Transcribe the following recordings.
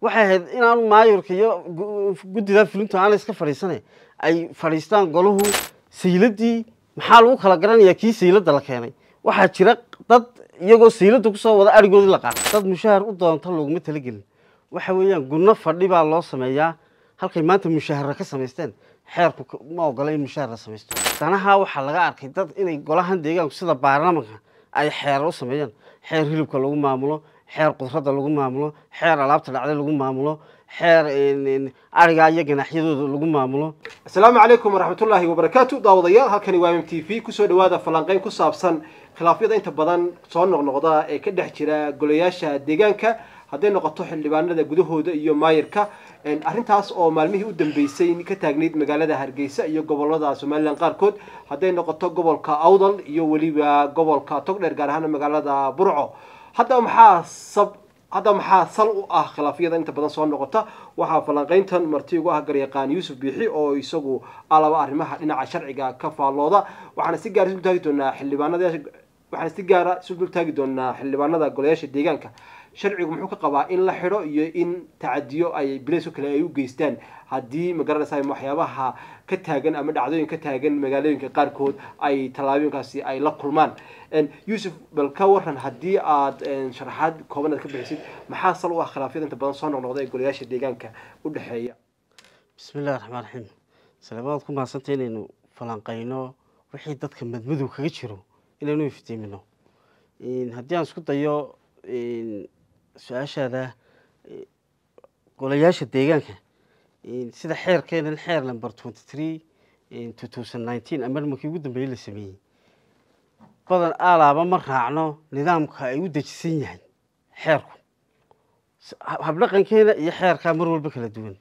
waxay ahayd inaan maayurka iyo guddida fulintu aan iska fadhiisanay ay fadhiistaan golahu sayladii maxaa lagu kala garanayaa kii sayladda la keenay waxaa jira dad iyagoo sayladda kusoo wada arigoodii la qaatay dad mushahar u doonta looguma talagelin waxa weeyaan gunno fadhi baa loo sameeyaa halkay maanta mushahara ka samaysteen xeerku ma ogola in mushahar la samaysto danaha waxaa laga arkay dad inay golahan deegaanku sida baarlamanka ay xeer u sameeyaan xeer hilibka lagu maamulo xeer khudradda lagu maamulo xeer alaabta dhacda lagu maamulo xeer ariga iyo ganaxyadooda lagu maamulo asalaamu calaykum waraxmatullaahi wabarakaatu daawadayaal halkani waa m t v kusoo dhawaada falanqeyn ku saabsan khilaafyada inta badan soo noqnoqda ee ka dhex jira golayaasha deegaanka hadday noqoto xildhibaanada gudahooda iyo maayarka arrintaas oo maalmihii u dambeysay ka taagnayd magaalada hargeysa iyo gobolada somalilan qaarkood hadday noqoto gobolka awdal iyo weliba gobolka togdheer gaar ahaan magaalada burco hadda maxaa sab hadda maxaa sal u ah khilaafyada inta badan soo noqota waxaa falanqayntan marti ugu ah garyaqaan yuusuf biixi oo isagu alaba arrimaha dhinaca sharciga ka faallooda waxaana si gaar ah isu dultaagi doonaa xildhibaanada waxaana si gaara ah isu dultaagi doonaa xildhibaanada golayaasha deegaanka sharcigu muxuu ka qabaa in la xiro iyo in tacadiyo ay bileso kale ay u geystaan haddii magaranaysa waxyaabaha ka taagan ama dhacdooyin ka taagan magaalooyinka qaarkood ay tallaabooyinkaasi ay la kulmaan yuusuf bal ka waran haddii aad sharaxaad kooban aad ka bixisid maxaa sal u ah khilaafyada inta badan soo noqnoqda ee golayaasha deegaanka u dhexeeya bismi illahi raxmaan raxiim salaabaad ku mahadsantay inaynu falanqayno wixii dadka madmadow kaga jiro inaynu iftiimino haddii aan isku dayo su-aashaada golayaasha e, deegaanka e, sida xeerkeedan xeer number twenty three e, two thousand nineteen amarmankii ugu dambeeyey la sameeyey badan alaaba ma raacno nidaamka ay u dejisan yahay xeerku habdhaqankeena iyo xeerka mar walba kala duwan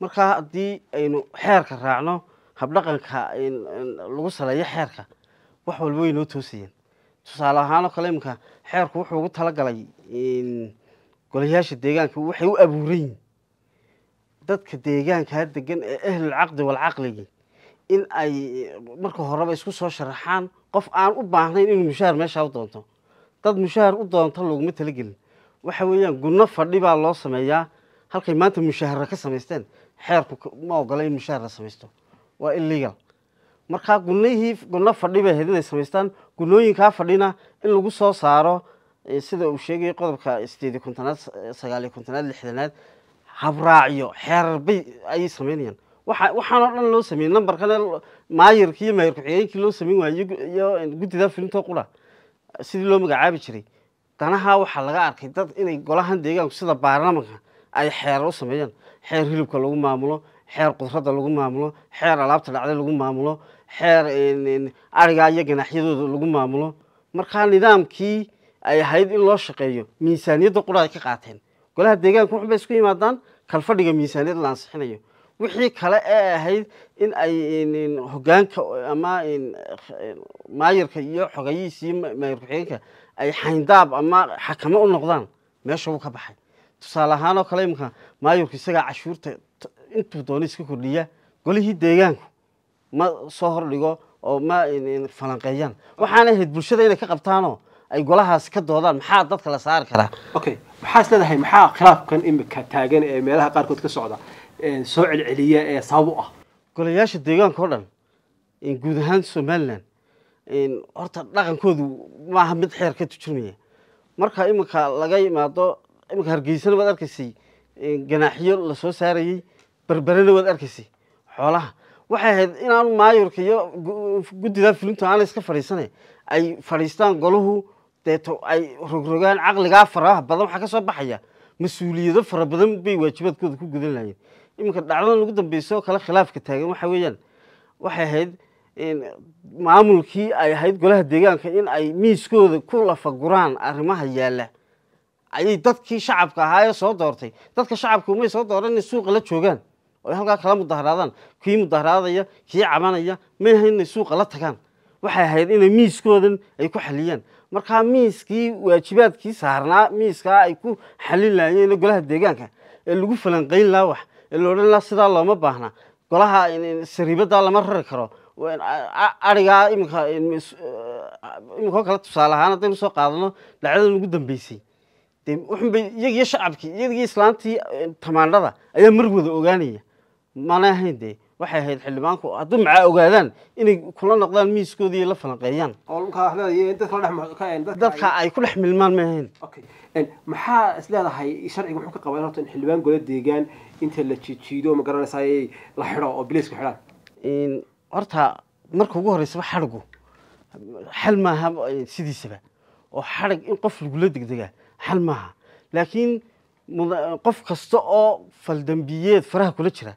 markaa haddii aynu xeerka raacno habdhaqanka lagu saleeyo xeerka wax walba waynoo toosayaan tusaale ahaanoo kale imika xeerku wuxuu ugu talagalay golayaasha deegaanka waxay u abuuran yihin dadka deegaankaa degan ee ahlulcaqdi walcaqligii in ay marka horeba isku soo sharaxaan qof aan u baahnayn inuu mushaahar meeshaa u doonto dad mushaahar u doonto loguma talagelin waxa weeyaan gunno fadhi baa loo sameeyaa halkay maanta mushaahara ka samaysteen xeerku ma ogola in mushaahar la samaysto waa illegal markaa gunnihii gunno fadhi bay ahayd inay samaystaan gunnooyinkaa fadhina in lagu soo saaro sida uu sheegayay qodobka sideedi kontonaad sagaaliyo kontonaad lixdanaad habraacyo xeerar ayay sameynayaan waa waxaanoo dhan loo sameeyey numberkana maayirki iyo maayir ku-xigeenkii loo sameyn waayo iyo guddida filinto qura sidii loo magacaabi jiray danaha waxaa laga arkay dad inay golahan deegaanku sida baarlamanka ay xeer u sameeyaan xeer hilibka lagu maamulo xeer qudradda lagu maamulo xeer alaabta dhacday lagu maamulo xeer arigaa iyo ganaxyadooda lagu maamulo markaa nidaamkii ay ahayd in loo shaqeeyo miisaaniyadda qura ay ka qaateen golaha deegaanka wuxun bay isku yimaadaan kalfadhiga miisaaniyad la ansixinayo wixii kale ee ahayd in ay hogaanka ama maayarka iyo xogayihiisiiyo maayar ku-xigeenka ay xayndaab ama xakamo u noqdaan meesha wuu ka baxay tusaale ahaan oo kale iminka maayirku isagaa cashuurta intuu doono iska kordhiya golihii deegaanku ma soo hordhigo oo ma falanqeeyaan waxaana ahayd bulshada inay ka qabtaanoo ay golahaas ka doodaan maxaa dadka la saari karaa okay maxaa is leedahay maxaa khilaafkan imika taagan ee meelaha qaarkood ka socda soo celceliya ee sabab u ah golayaasha deegaanka oo dhan guud ahaan somalilan horta dhaqankoodu maaha mid xeer ka tujirmaya marka iminka laga yimaado iminka hargeysana waad arkaysay ganaaxyo lasoo saarayey berberena waad arkaysay xoolaha waxay ahayd inaanu maayorka iyo guddidaa fulintu aana iska fadhiisanay ay fadhiistaan golahu deeto ay rogrogaan caqligaa faraha badan waxaa kasoo baxaya mas-uuliyado fara badan bay waajibaadkooda ku gudan lahayeen iminka dhacdadan ugu dambeysa oo kale khilaafka taagan waxa weeyaan waxay ahayd maamulkii ay ahayd golaha deegaanka in ay miiskooda ku lafaguraan arrimaha yaalla ayay dadkii shacabka ahaayee soo doortay dadka shacabka umay soo dooran inay suuqa la joogaan oo halkaa kala mudaharaadaan kii mudaharaadaya kii cabanaya may aha inay suuqa la tagaan waxay ahayd inay miiskoodan ay ku xaliyaan markaa miiskii waajibaadkii saarnaa miiskaa ay ku xalin laayeen golaha deegaanka ee lagu falanqayn laha wax ee la odhan laha sidaa looma baahna golaha sariibadaa lama rari karo arigaa imika iminkao kale tusaale ahaan haddaynu soo qaadano dhacdadan ugu dambeysay de wuxunbay iyagiyo shacabkii iyagiyo islaantii tamaandhada ayaa mar wada ogaanaya mana ahayn dee waxay ahayd xildhibaanku hadduu macaa ogaadaan inay kula noqdaan miiskoodii la falanqeeyaan ah eh, dadka ay ku dhex milmaan ma ahayn maxaa is leedahay sharciga ka qabaa horta in xildhibaan gole deegaan inta la jiijiido ma garanaysaay la xidho oo bilisku xidhaan horta marka ugu horeysaba xadhigu xal maaha eh, sidiisaba oo xadhig in qof lagula degdega xal maaha laakiin qof kasta oo faldambiyeed faraha kula jira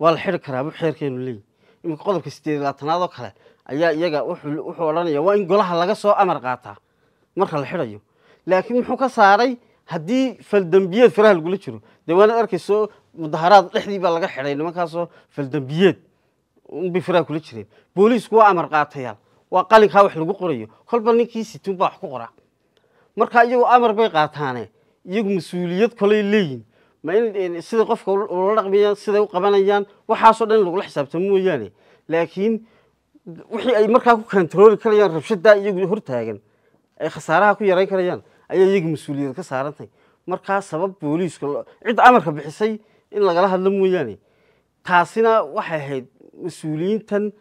waa la xiri karaa bu xeerkeenu leeyahy iminka qodobka siddeed labaatanaad oo kale ayaa iyaga wuxuu odhanaya waa in golaha laga soo amar qaataa marka la xidhayo laakiin muxuu ka saaray haddii faldembiyeed faraha lagula jiro dee waanaad arkayso mudaharaad dhexdii baa laga xidhay nimankaasoo faldembiyeed unbay faraha kula jireen booliisku waa amar qaatayaal waa qalinkaa wax lagu qorayo kolba ninkii situun baa wax ku qora marka iyagoo amar bay qaataane iyagu mas-uuliyad kolay leeyihin ma sida qofka ula dhaqmayaan siday u qabanayaan waxaasoo dhan in lagula xisaabtamo mooyaane laakiin wixii ay markaa ku kontarooli karayaan rabshadaa iyagu hortaagan ay khasaaraha ku yarayn karayaan ayaa iyagii mas-uuliyad ka saarantahay markaa sabab booliiska cidda amarka bixisay in lagala hadlo mooyaane taasina waxay ahayd mas-uuliyiintan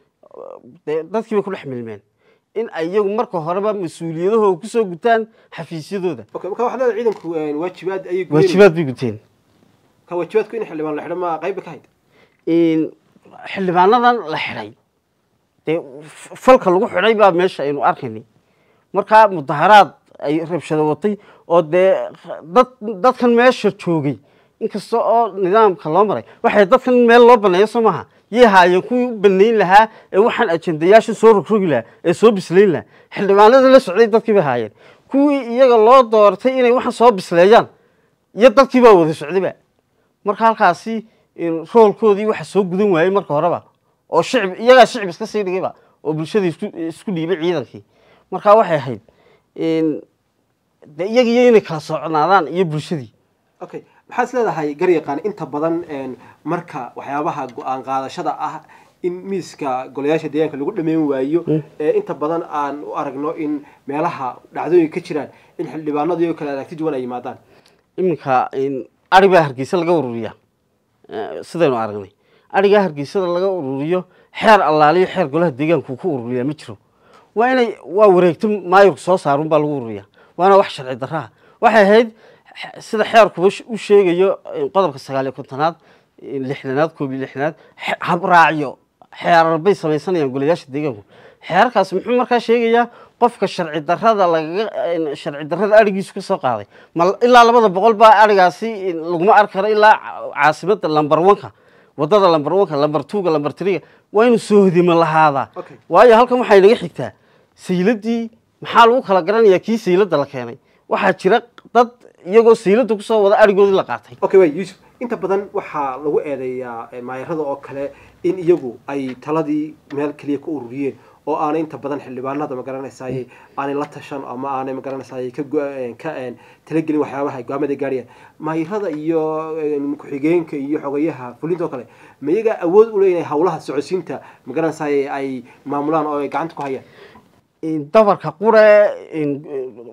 dadkiibay ku dhex milmeen in ay iyagu marka horeba mas-uuliyadahooda kusoo gutaan xafiisyadooda eh, waajibaad bay guteen ka in xildhibaan la xidho ma qayba ka hayd xildhibaanadan la xidhay dee falka lagu xidhay baa meesha aynu arkaynay markaa mudaharaad ay rabshado watay oo dee dad dadkan meesha joogay inkasta oo nidaamka loo maray waxay dadkan meel loo baneeya soo maaha yay haayeen kuwii u banayn lahaa ee waxaan ajendayaasha soo rogrogi lahaa ee soo bislayn lahaa xildhibaanada la socday dadkii bay haayeen kuwii iyaga loo doortay inay waxaan soo bisleeyaan iyo dadkii baa wada socdayba marka halkaasi roolkoodii waxa soo gudan waayey marka horeba oo shicib iyagaa shicib iska sii dhigayba oo bulshadii isku dhiibay ciidankii markaa waxay ahayd de iyagiiyo inay kala socnaadaan iyo bulshadii okay maxaad is leedahay garyaqaan inta badan marka waxyaabaha go-aan qaadashada ah in miiska golayaasha deegaanka lagu dhameyn waayo mm. e, inta badan aan u aragno in meelaha dhacdooyin ka jiraan in xildhibaanadii oo kale aragti duwan ay yimaadaan iminka arigaa hargeysa laga ururiyaa eh, sidaynu aragnay arigaa hargeysada laga ururiyo xeer allaaliyo xeer golaha deegaanku ku ururiyaa ma jiro waa inay waa wareegto maayurka soo saarun baa lagu ururiya waana wax sharci darraha waxay ahayd sida xeerkuba u sheegayo eh, qodobka sagaaliyo kontonaad eh, lixdanaad koob iyo lixdanaad raaciyo xeerar bay samaysanayaan golayaasha deegaanku xeerarkaas muxuu markaa sheegayaa qofka sharci darada lagaga sharci darada arigiisu kasoo qaaday ma ilaa labada boqol baa arigaasi laguma arki karo ilaa caasimada lamber oneka wadada lamber oneka lamber tuga lamber triga waa inuu soohodima lahaadaa waayo halkan waxay naga xigtaa sayladii maxaa lagu kala garanayaa kii sayladda la keenay waxaa jira dad iyagoo saylada kusoo wada arigoodii la qaatay inta badan waxaa lagu eedeeyaa eh, maayarada oo kale in iyagu ay taladii meel keliya ka ururiyeen oo aanay inta badan xildhibaanada magaranaysaay mm. aanay la tashan ama aanay magaranaysaay ka eh, ka eh, talagelin waxyaabaha goaamada gaariyaan maayarada iyo ku-xigeenka iyo xogayaha fulinta oo kale ma iyagaa awood u leh inay hawlaha socodsiinta magaranaysaay ay maamulaan oo ay gacanta ku hayaan dabarka qure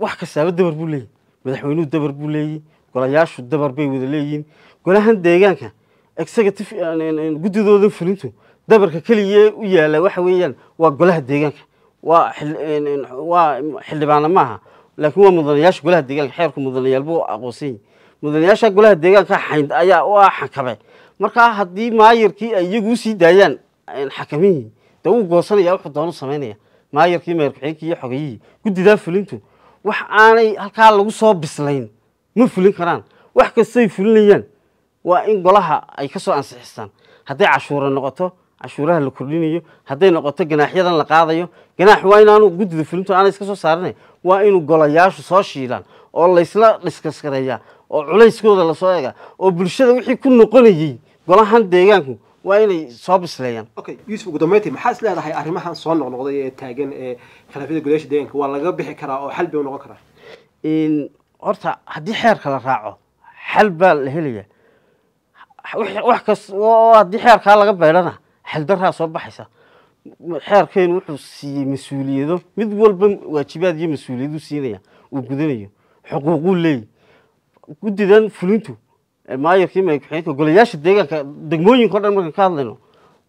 wax kastaaba dabar buu leeyay madaxweynuhu dabar buu leeyay golayaashu dabar bay wada leeyihin golahan deegaanka executive guddidooda fulintu dabarka keliya u yaala waxa weeyaan waa golaha deegaanka waa waa xildhibaana maaha laakiin waa mudanayaasha golaha deegaanka xeerku mudanayaal buu aqoonsanyay mudanayaasha golaha deegaanka xayn ayaa u ah xakame markaa haddii maayarkii ay iyagu usii daayaan xakamihii dee wuu goosanaya wuxuu doonu samaynaya maayarkii meerkuxeenkii iyo xogayihii guddidaa fulintu wax aanay halkaa lagu soo bislayn ma fulin karaan wax kastay fulinayaan waa in golaha ay kasoo ansixistaan hadday cashuura noqoto cashuuraha la kordhinayo hadday noqoto ganaaxyadan la qaadayo ganaax waa inaanu guddida fulinto aana iska soo saarinay waa inuu golayaashu soo shiilaan oo laysla dhiskaskareeyaa oo culayskooda lasoo ega oo bulshada wixii ku noqonayey golahan deegaanku waa inay soo bisleeyaan okay yuusuf gudomeyti maxaa is arrimahan soo noqnoqday ee taagan ee khilaafyada golayaasha deegaanka waa laga bixi karaa oo xal bay u noqon karaa horta haddii xeerka la raaco xal baa la helayaa wax kas oo xeerkaa laga beelana xeldaraa soo baxaysa xeerkeenu wuxuu siiyey mas-uuliyado mid walba waajibaad iyo mas-uuliyadu siinaya uu gudanayo xuquuquu leeyay guddidan fulintu maayarkii madaxweynka golayaasha deegaanka degmooyinko dhan markaan ka hadlayno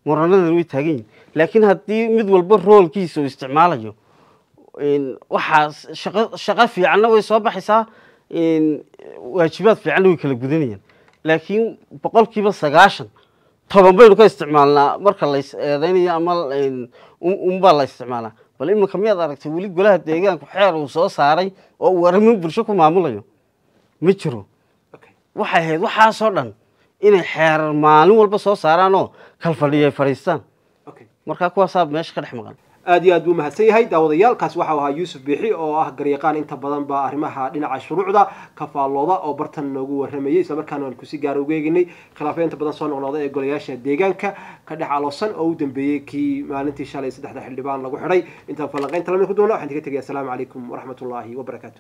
muranadan way taagan yihin laakiin haddii mid walba roolkiisa uu isticmaalayo waxaa shaqo shaqo fiicanna way soo baxaysaa waajibaad fiicanna way kala gudanayaan laakiin boqol kiiba sagaashan toban baynu ka isticmaalnaa marka lays eedaynayo ama unbaa la isticmaalaa bal iminka miyaad aragtay weli golaha deegaanku xeer uu soo saaray oo uu arrimin bulsho ku maamulayo ma jiro waxay ahayd waxaasoo dhan inay xeerar maalin walba soo saaraanoo kal fadhiyo ay fadhiistaan markaa kuwaasaa meesha ka dhex maqan aad iyo aad buu mahadsan yahay daawadayaalkaas waxau ahaa yuusuf biixi oo ah garyaqaan inta badan ba arrimaha dhinaca shuruucda kafaalooda oo bartan noogu warramayay islamarkaana aan kusii gaara ugu eeginay khilaafya inta badan soo noqnooda ee golayaasha deegaanka ka dhex aloosan oo u dambeeyey kii maalintii shalay saddexda xildhibaan lagu xidhay intaan falanqaynta la mid ku doona waxaan iga tegaya asalaamu calaykum waraxmatullaahi wabarakaatu